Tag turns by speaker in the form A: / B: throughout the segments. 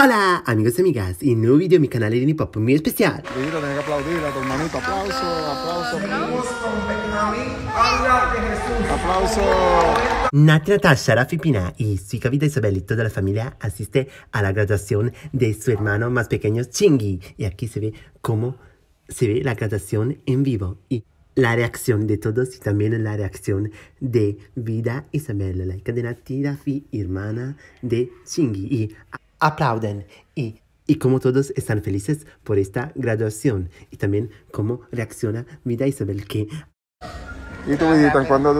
A: Hola amigos y amigas, y nuevo video en mi canal Irene Pop muy especial. Mira, Nati Natasha, Rafi Pina y su hija Vida Isabel y toda la familia asiste a la graduación de su hermano más pequeño Chingy. Y aquí se ve cómo se ve la graduación en vivo y la reacción de todos y también la reacción de Vida Isabel, la hija de Nati Rafi, hermana de Chingy. Y aplauden y, y cómo todos están felices por esta graduación y también cómo reacciona Vida Isabel que... ¿Y tú, cuándo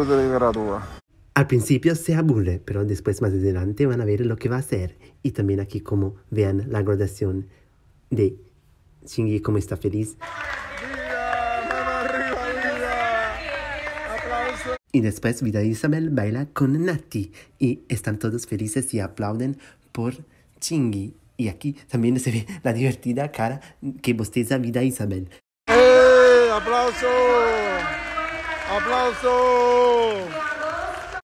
A: Al principio se aburre, pero después más adelante van a ver lo que va a hacer. Y también aquí como vean la graduación de Shingi, cómo está feliz. Y después Vida Isabel baila con Nati y están todos felices y aplauden por Chingui. Y aquí también se ve la divertida cara que bosteza vida Isabel. ¡Eh! ¡Aplauso! ¡Aplauso!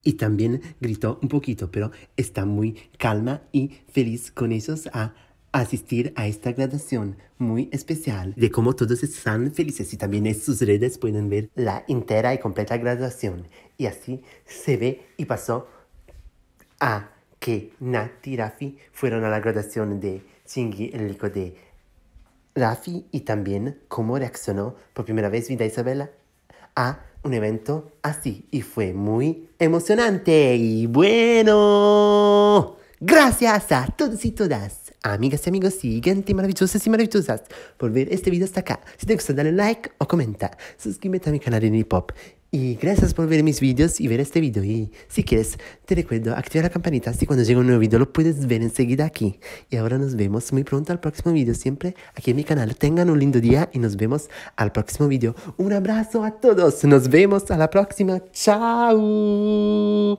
A: Y también gritó un poquito, pero está muy calma y feliz con ellos a asistir a esta graduación muy especial de cómo todos están felices y también en sus redes pueden ver la entera y completa graduación. Y así se ve y pasó a que Nati y Rafi fueron a la graduación de Chingy, el hijo de Rafi, y también cómo reaccionó por primera vez Vida Isabela a un evento así. Y fue muy emocionante. Y bueno, gracias a todos y todas. Amigas y amigos, siguiente gente maravillosas y maravillosas por ver este video hasta acá. Si te gusta, dale like o comenta. Suscríbete a mi canal de Nipop. Y gracias por ver mis videos y ver este video. Y si quieres, te recuerdo activar la campanita así cuando llegue un nuevo video lo puedes ver enseguida aquí. Y ahora nos vemos muy pronto al próximo video. Siempre aquí en mi canal. Tengan un lindo día y nos vemos al próximo video. Un abrazo a todos. Nos vemos a la próxima. Chao.